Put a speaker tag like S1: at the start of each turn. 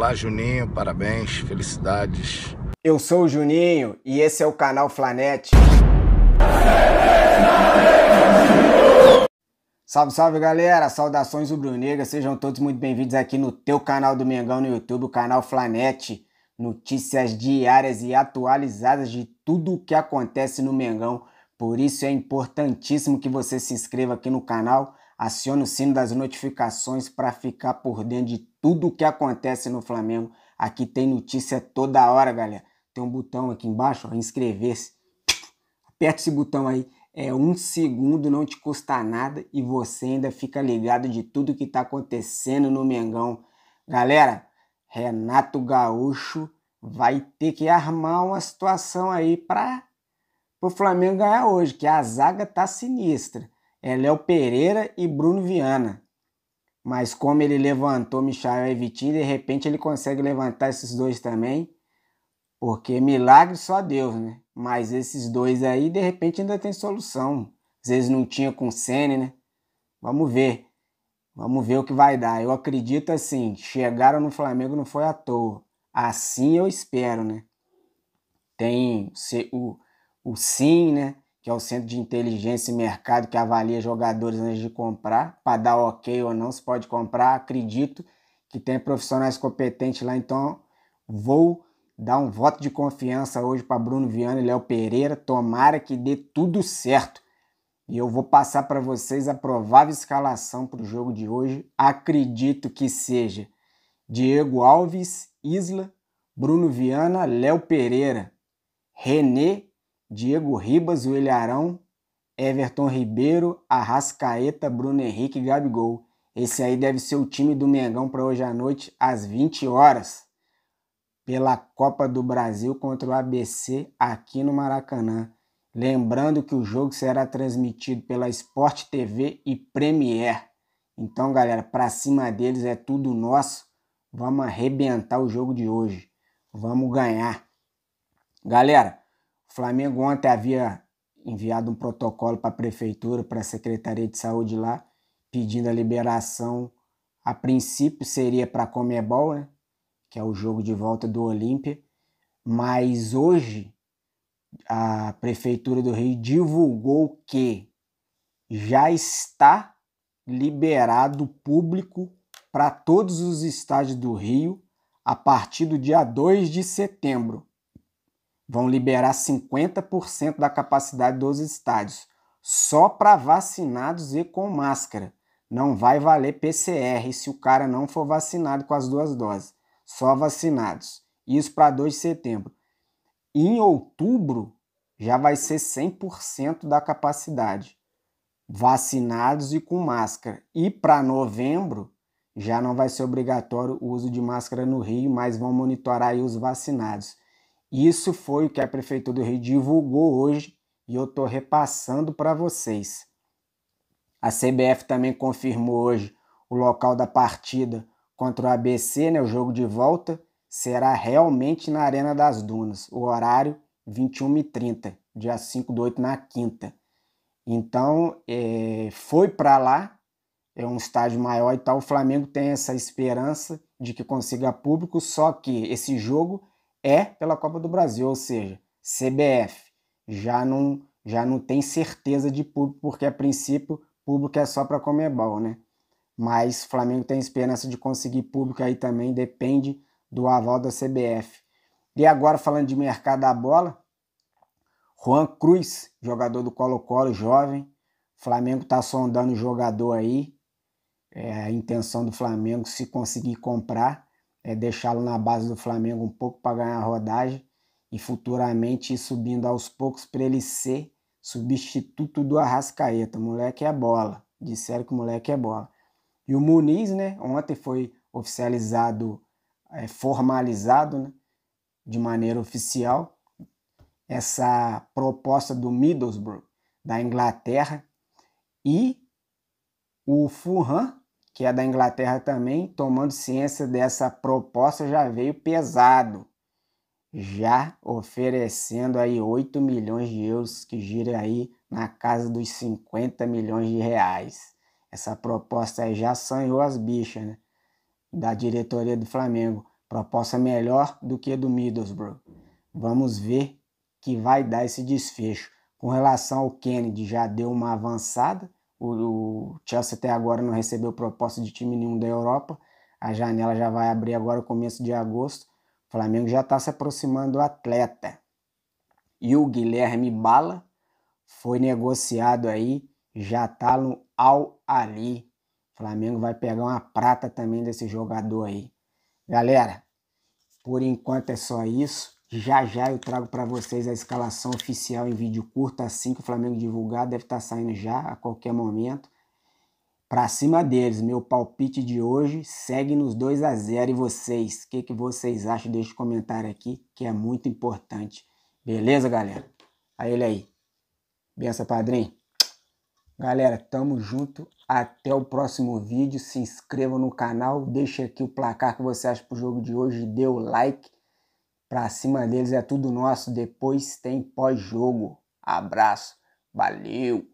S1: Olá, Juninho, parabéns, felicidades. Eu sou o Juninho e esse é o canal Flanete. Salve, salve galera, saudações do negra sejam todos muito bem-vindos aqui no teu canal do Mengão no YouTube, o canal Flanete. Notícias diárias e atualizadas de tudo o que acontece no Mengão. Por isso é importantíssimo que você se inscreva aqui no canal, Acione o sino das notificações para ficar por dentro de tudo o que acontece no Flamengo. Aqui tem notícia toda hora, galera. Tem um botão aqui embaixo, inscrever-se. Aperta esse botão aí. É um segundo, não te custa nada e você ainda fica ligado de tudo que está acontecendo no Mengão. Galera, Renato Gaúcho vai ter que armar uma situação aí para o Flamengo ganhar hoje, que a zaga tá sinistra é Léo Pereira e Bruno Viana. Mas como ele levantou Michael e Vitinho, de repente ele consegue levantar esses dois também. Porque milagre só Deus, né? Mas esses dois aí, de repente, ainda tem solução. Às vezes não tinha com o Sene, né? Vamos ver. Vamos ver o que vai dar. Eu acredito assim, chegaram no Flamengo não foi à toa. Assim eu espero, né? Tem o, o sim, né? que é o Centro de Inteligência e Mercado que avalia jogadores antes de comprar, para dar ok ou não se pode comprar. Acredito que tem profissionais competentes lá, então vou dar um voto de confiança hoje para Bruno Viana e Léo Pereira. Tomara que dê tudo certo. E eu vou passar para vocês a provável escalação para o jogo de hoje. Acredito que seja Diego Alves, Isla, Bruno Viana, Léo Pereira, René Diego Ribas, o Ilharão, Everton Ribeiro, Arrascaeta, Bruno Henrique e Gabigol. Esse aí deve ser o time do Mengão para hoje à noite, às 20 horas, pela Copa do Brasil contra o ABC aqui no Maracanã. Lembrando que o jogo será transmitido pela Sport TV e Premier. Então, galera, para cima deles é tudo nosso. Vamos arrebentar o jogo de hoje. Vamos ganhar. Galera, o Flamengo ontem havia enviado um protocolo para a prefeitura, para a Secretaria de Saúde lá, pedindo a liberação. A princípio seria para a Comebol, né? que é o jogo de volta do Olímpia, mas hoje a Prefeitura do Rio divulgou que já está liberado público para todos os estádios do Rio a partir do dia 2 de setembro vão liberar 50% da capacidade dos estádios, só para vacinados e com máscara. Não vai valer PCR se o cara não for vacinado com as duas doses, só vacinados. Isso para 2 de setembro. Em outubro já vai ser 100% da capacidade, vacinados e com máscara. E para novembro já não vai ser obrigatório o uso de máscara no Rio, mas vão monitorar os vacinados. Isso foi o que a Prefeitura do Rio divulgou hoje e eu estou repassando para vocês. A CBF também confirmou hoje o local da partida contra o ABC, né, o jogo de volta, será realmente na Arena das Dunas. O horário 21h30, dia 5 do 8 na quinta. Então, é, foi para lá, é um estádio maior e tal. O Flamengo tem essa esperança de que consiga público, só que esse jogo é pela Copa do Brasil, ou seja, CBF já não, já não tem certeza de público, porque a princípio público é só para Comebol, né? Mas Flamengo tem esperança de conseguir público aí também, depende do aval da CBF. E agora falando de mercado da bola, Juan Cruz, jogador do Colo-Colo, jovem, Flamengo está sondando o jogador aí, é a intenção do Flamengo se conseguir comprar é, deixá-lo na base do Flamengo um pouco para ganhar rodagem e futuramente ir subindo aos poucos para ele ser substituto do Arrascaeta. Moleque é bola. Disseram que o moleque é bola. E o Muniz, né? Ontem foi oficializado, é, formalizado, né, de maneira oficial, essa proposta do Middlesbrough, da Inglaterra. E o Fulham que é da Inglaterra também, tomando ciência dessa proposta, já veio pesado, já oferecendo aí 8 milhões de euros, que gira aí na casa dos 50 milhões de reais. Essa proposta aí já sanhou as bichas, né? Da diretoria do Flamengo. Proposta melhor do que a do Middlesbrough. Vamos ver que vai dar esse desfecho. Com relação ao Kennedy, já deu uma avançada, o, o Chelsea até agora não recebeu proposta de time nenhum da Europa. A janela já vai abrir agora começo de agosto. O Flamengo já está se aproximando do atleta. E o Guilherme Bala foi negociado aí, já está no Al Ali. O Flamengo vai pegar uma prata também desse jogador aí. Galera, por enquanto é só isso. Já já eu trago para vocês a escalação oficial em vídeo curto, assim que o Flamengo divulgar, deve estar tá saindo já a qualquer momento. Para cima deles, meu palpite de hoje segue nos 2 a 0 e vocês, o que, que vocês acham? Deixe um comentário aqui, que é muito importante. Beleza, galera? A ele aí. Benção, padrinho. Galera, tamo junto. Até o próximo vídeo. Se inscreva no canal, deixe aqui o placar que você acha pro jogo de hoje, dê o like Pra cima deles é tudo nosso. Depois tem pós-jogo. Abraço. Valeu!